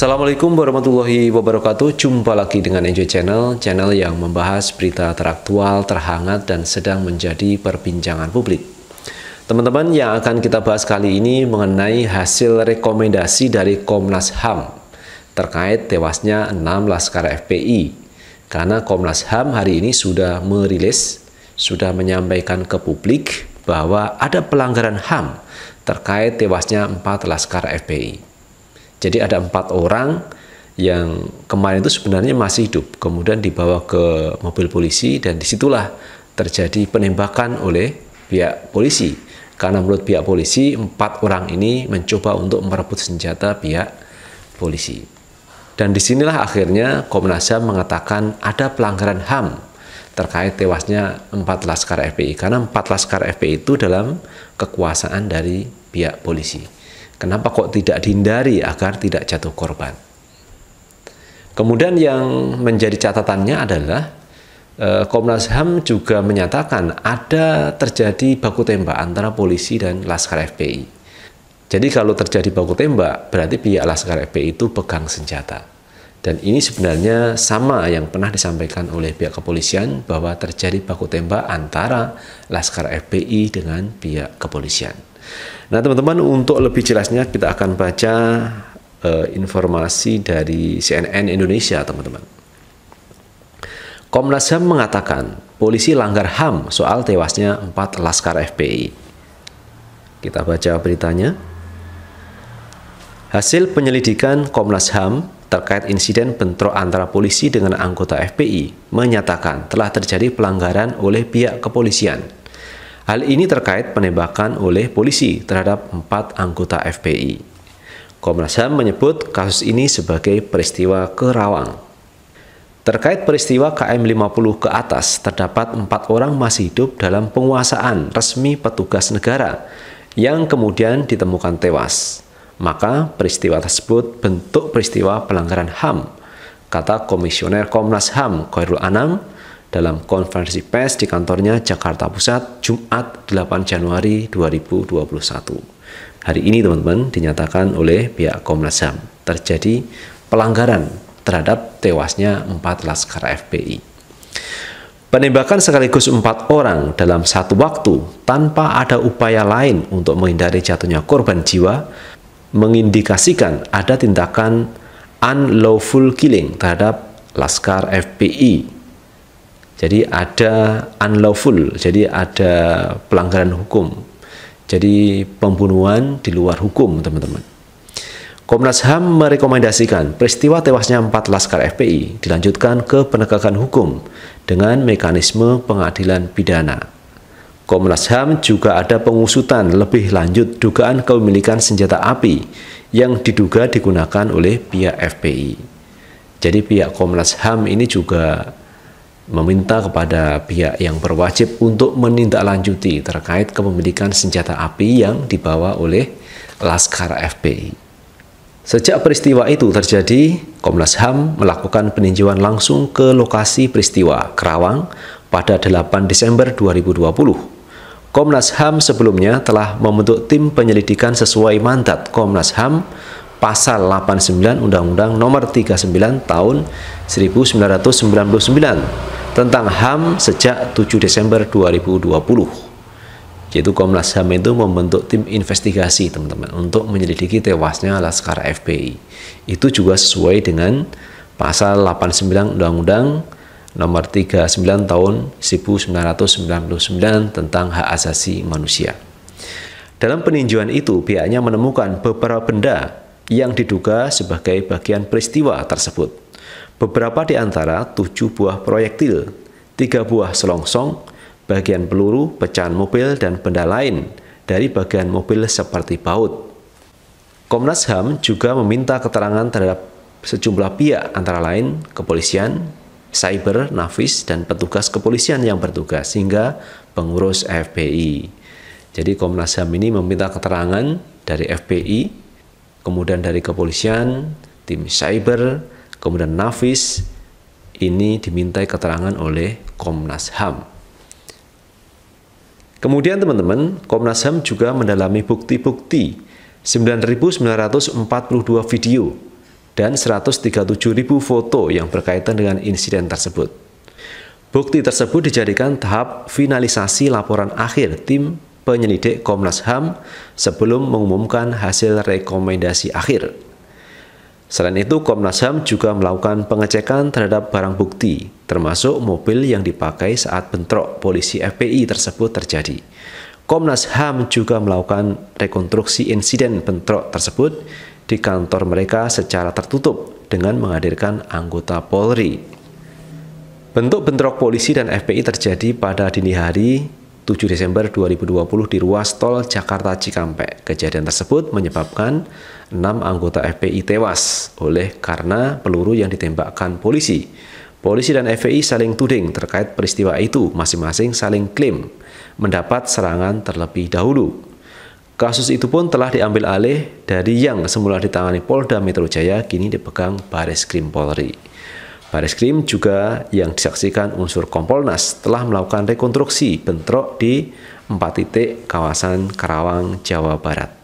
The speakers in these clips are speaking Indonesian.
Assalamualaikum warahmatullahi wabarakatuh Jumpa lagi dengan Enjoy Channel Channel yang membahas berita teraktual, terhangat, dan sedang menjadi perbincangan publik Teman-teman yang akan kita bahas kali ini mengenai hasil rekomendasi dari Komnas HAM terkait tewasnya 6 Laskar FPI karena Komnas HAM hari ini sudah merilis, sudah menyampaikan ke publik bahwa ada pelanggaran HAM terkait tewasnya empat Laskar FPI. Jadi ada empat orang yang kemarin itu sebenarnya masih hidup, kemudian dibawa ke mobil polisi dan disitulah terjadi penembakan oleh pihak polisi. Karena menurut pihak polisi, empat orang ini mencoba untuk merebut senjata pihak polisi. Dan disinilah akhirnya Komnas HAM mengatakan ada pelanggaran HAM terkait tewasnya empat laskar FPI. Karena empat laskar FPI itu dalam kekuasaan dari pihak polisi. Kenapa kok tidak dihindari agar tidak jatuh korban? Kemudian yang menjadi catatannya adalah eh, Komnas HAM juga menyatakan ada terjadi baku tembak antara polisi dan Laskar FPI. Jadi kalau terjadi baku tembak, berarti pihak Laskar FPI itu pegang senjata. Dan ini sebenarnya sama yang pernah disampaikan oleh pihak kepolisian bahwa terjadi baku tembak antara Laskar FPI dengan pihak kepolisian. Nah, teman-teman, untuk lebih jelasnya kita akan baca uh, informasi dari CNN Indonesia, teman-teman. Komnas HAM mengatakan polisi langgar HAM soal tewasnya 4 laskar FPI. Kita baca beritanya. Hasil penyelidikan Komnas HAM terkait insiden bentrok antara polisi dengan anggota FPI menyatakan telah terjadi pelanggaran oleh pihak kepolisian Hal ini terkait penembakan oleh polisi terhadap empat anggota FPI. Komnas HAM menyebut kasus ini sebagai peristiwa kerawang. Terkait peristiwa KM 50 ke atas, terdapat empat orang masih hidup dalam penguasaan resmi petugas negara yang kemudian ditemukan tewas. Maka peristiwa tersebut bentuk peristiwa pelanggaran HAM, kata Komisioner Komnas HAM Khairul Anam dalam konferensi pers di kantornya Jakarta Pusat Jumat 8 Januari 2021. Hari ini teman-teman dinyatakan oleh pihak Komnas HAM terjadi pelanggaran terhadap tewasnya 4 laskar FPI. Penembakan sekaligus empat orang dalam satu waktu tanpa ada upaya lain untuk menghindari jatuhnya korban jiwa mengindikasikan ada tindakan unlawful killing terhadap laskar FPI jadi ada unlawful, jadi ada pelanggaran hukum. Jadi pembunuhan di luar hukum, teman-teman. Komnas HAM merekomendasikan peristiwa tewasnya 4 laskar FPI dilanjutkan ke penegakan hukum dengan mekanisme pengadilan pidana. Komnas HAM juga ada pengusutan lebih lanjut dugaan kepemilikan senjata api yang diduga digunakan oleh pihak FPI. Jadi pihak Komnas HAM ini juga meminta kepada pihak yang berwajib untuk menindaklanjuti terkait kepemilikan senjata api yang dibawa oleh Laskar FPI. Sejak peristiwa itu terjadi, Komnas HAM melakukan peninjauan langsung ke lokasi peristiwa Kerawang pada 8 Desember 2020. Komnas HAM sebelumnya telah membentuk tim penyelidikan sesuai mandat Komnas HAM pasal 89 Undang-Undang Nomor 39 tahun 1999 tentang HAM sejak 7 Desember 2020. Yaitu Komnas HAM itu membentuk tim investigasi teman-teman untuk menyelidiki tewasnya Laskar FPI. Itu juga sesuai dengan pasal 89 Undang-Undang nomor 39 tahun 1999 tentang hak asasi manusia. Dalam peninjauan itu, pihaknya menemukan beberapa benda yang diduga sebagai bagian peristiwa tersebut Beberapa di antara tujuh buah proyektil, tiga buah selongsong, bagian peluru, pecahan mobil, dan benda lain dari bagian mobil seperti baut. Komnas HAM juga meminta keterangan terhadap sejumlah pihak antara lain kepolisian, cyber, nafis, dan petugas kepolisian yang bertugas hingga pengurus FPI. Jadi Komnas HAM ini meminta keterangan dari FPI, kemudian dari kepolisian, tim cyber, Kemudian Nafis ini dimintai keterangan oleh Komnas HAM. Kemudian teman-teman, Komnas HAM juga mendalami bukti-bukti 9.942 video dan 137.000 foto yang berkaitan dengan insiden tersebut. Bukti tersebut dijadikan tahap finalisasi laporan akhir tim penyelidik Komnas HAM sebelum mengumumkan hasil rekomendasi akhir. Selain itu, Komnas HAM juga melakukan pengecekan terhadap barang bukti, termasuk mobil yang dipakai saat bentrok polisi FPI tersebut terjadi. Komnas HAM juga melakukan rekonstruksi insiden bentrok tersebut di kantor mereka secara tertutup dengan menghadirkan anggota Polri. Bentuk bentrok polisi dan FPI terjadi pada dini hari 7 Desember 2020 di ruas tol Jakarta Cikampek. Kejadian tersebut menyebabkan 6 anggota FPI tewas oleh karena peluru yang ditembakkan polisi. Polisi dan FPI saling tuding terkait peristiwa itu, masing-masing saling klaim mendapat serangan terlebih dahulu. Kasus itu pun telah diambil alih dari yang semula ditangani Polda Metro Jaya kini dipegang Baris Krim Polri. Baris Krim juga yang disaksikan unsur Kompolnas telah melakukan rekonstruksi bentrok di empat titik kawasan Karawang, Jawa Barat.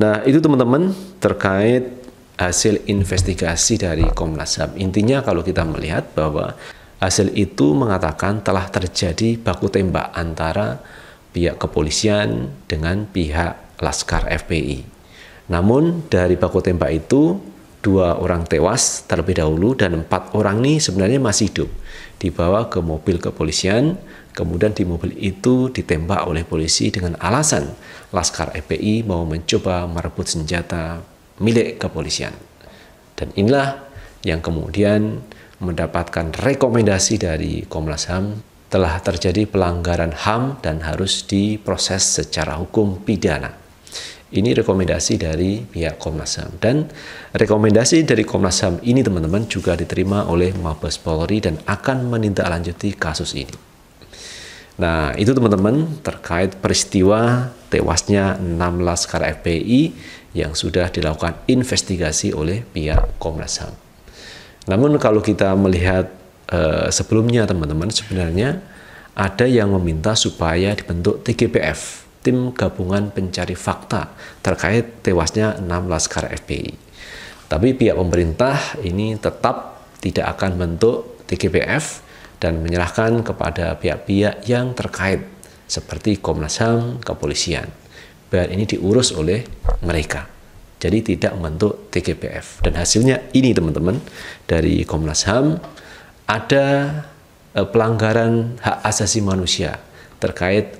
Nah, itu teman-teman terkait hasil investigasi dari Komnas HAM. Intinya kalau kita melihat bahwa hasil itu mengatakan telah terjadi baku tembak antara pihak kepolisian dengan pihak Laskar FPI. Namun dari baku tembak itu dua orang tewas terlebih dahulu dan empat orang ini sebenarnya masih hidup dibawa ke mobil kepolisian kemudian di mobil itu ditembak oleh polisi dengan alasan Laskar FPI mau mencoba merebut senjata milik kepolisian dan inilah yang kemudian mendapatkan rekomendasi dari Komnas HAM telah terjadi pelanggaran HAM dan harus diproses secara hukum pidana. Ini rekomendasi dari pihak Komnas HAM dan rekomendasi dari Komnas HAM ini teman-teman juga diterima oleh Mabes Polri dan akan menindaklanjuti kasus ini. Nah, itu teman-teman terkait peristiwa tewasnya 6 laskar FPI yang sudah dilakukan investigasi oleh pihak Komnas HAM. Namun kalau kita melihat eh, sebelumnya teman-teman sebenarnya ada yang meminta supaya dibentuk TGPF tim gabungan pencari fakta terkait tewasnya 6 laskar FPI. Tapi pihak pemerintah ini tetap tidak akan bentuk TGPF dan menyerahkan kepada pihak-pihak yang terkait seperti Komnas HAM, kepolisian. Biar ini diurus oleh mereka. Jadi tidak membentuk TGPF. Dan hasilnya ini teman-teman dari Komnas HAM ada eh, pelanggaran hak asasi manusia terkait